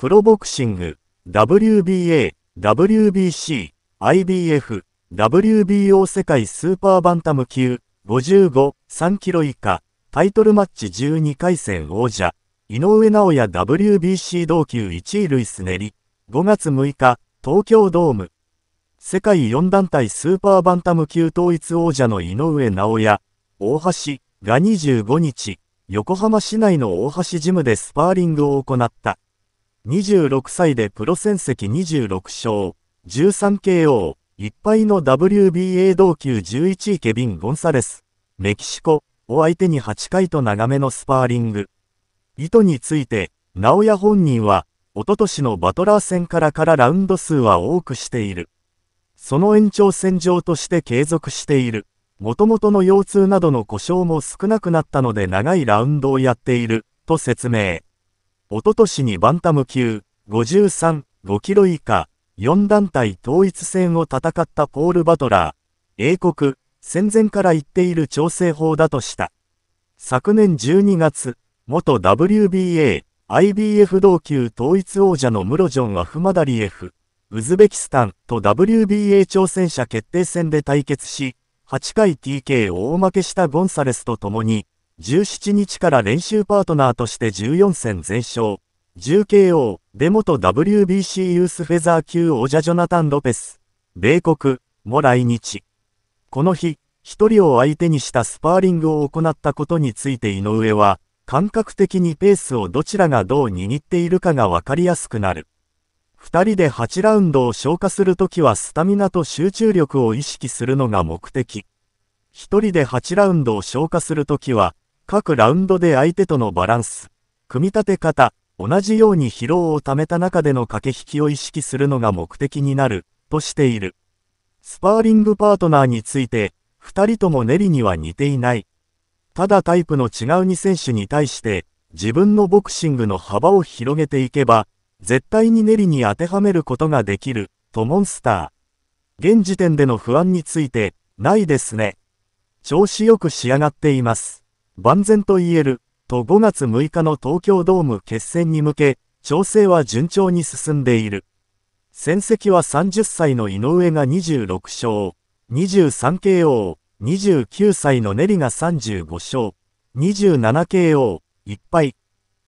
プロボクシング、WBA、WBC、IBF、WBO 世界スーパーバンタム級、55、3キロ以下、タイトルマッチ12回戦王者、井上直也 WBC 同級1位ルイスネリ、5月6日、東京ドーム。世界4団体スーパーバンタム級統一王者の井上直也、大橋が25日、横浜市内の大橋ジムでスパーリングを行った。26歳でプロ戦績26勝、13KO、1敗の WBA 同級11位ケビン・ゴンサレス、メキシコを相手に8回と長めのスパーリング。意図について、直屋本人は、おととしのバトラー戦からからラウンド数は多くしている。その延長線上として継続している。もともとの腰痛などの故障も少なくなったので長いラウンドをやっている、と説明。おととしにバンタム級53、5キロ以下、4団体統一戦を戦ったポール・バトラー、英国、戦前から言っている調整法だとした。昨年12月、元 WBA、IBF 同級統一王者のムロジョン・アフマダリエフ、ウズベキスタンと WBA 挑戦者決定戦で対決し、8回 TK を大負けしたゴンサレスと共に、17日から練習パートナーとして14戦全勝、10KO デモと WBC ユースフェザー級王者ジョナタン・ロペス、米国も来日。この日、1人を相手にしたスパーリングを行ったことについて井上は、感覚的にペースをどちらがどう握っているかが分かりやすくなる。2人で8ラウンドを消化するときはスタミナと集中力を意識するのが目的。1人で8ラウンドを消化するときは、各ラウンドで相手とのバランス、組み立て方、同じように疲労を溜めた中での駆け引きを意識するのが目的になる、としている。スパーリングパートナーについて、二人ともネリには似ていない。ただタイプの違う2選手に対して、自分のボクシングの幅を広げていけば、絶対にネリに当てはめることができる、とモンスター。現時点での不安について、ないですね。調子よく仕上がっています。万全と言える、と5月6日の東京ドーム決戦に向け、調整は順調に進んでいる。戦績は30歳の井上が26勝、23KO、29歳のネリが35勝、27KO、1敗、